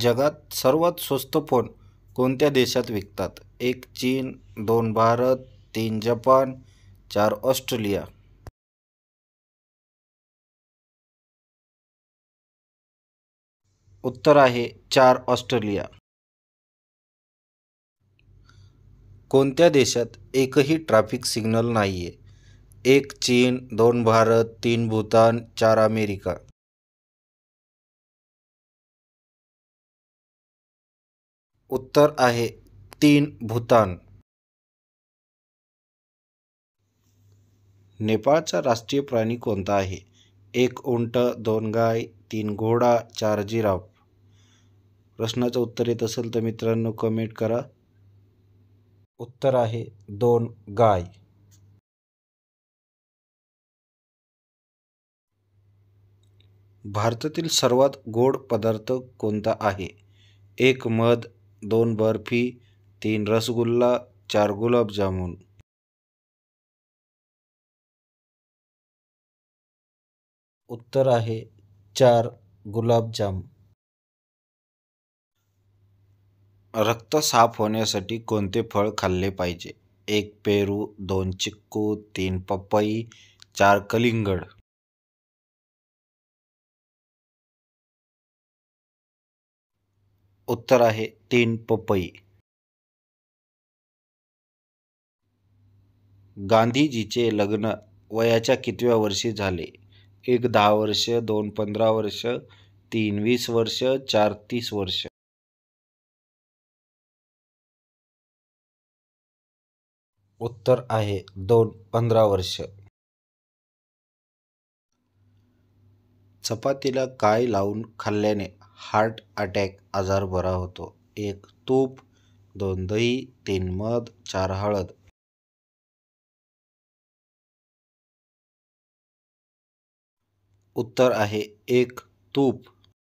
जगात सर्वात स्वस्त फोन कोणत्या देशात विकतात एक चीन दोन भारत तीन जपान चार ऑस्ट्रेलिया उत्तर आहे चार ऑस्ट्रेलिया कोणत्या देशात एकही ट्रॅफिक सिग्नल नाही आहे एक चीन दोन भारत तीन भूतान चार अमेरिका उत्तर आहे तीन भूतान नेपाळचा राष्ट्रीय प्राणी कोणता आहे एक उंट दोन गाय तीन घोडा चार जिराफ प्रश्नाचं उत्तर येत असेल तर मित्रांनो कमेंट करा उत्तर आहे दोन गाय भारतातील सर्वात गोड पदार्थ कोणता आहे एक मध दोन बर्फी तीन रसगुल्ला चार गुलाबजामुन उत्तर आहे चार गुलाबजाम रक्त साफ होण्यासाठी कोणते फळ खाल्ले पाहिजे एक पेरू दोन चिक्कू तीन पपई चार कलिंगड उत्तर आहे तीन पपई गांधीजीचे लग्न वयाच्या कितव्या वर्षी झाले एक दहा वर्ष दोन पंधरा वर्ष तीन वीस वर्ष चार तीस वर्ष उत्तर आहे दोन पंधरा वर्ष चपातीला काय लावून खाल्ल्याने हार्ट अटॅक आजार बरा होतो एक तूप दोन दही तीन मध चार हळद उत्तर आहे एक तूप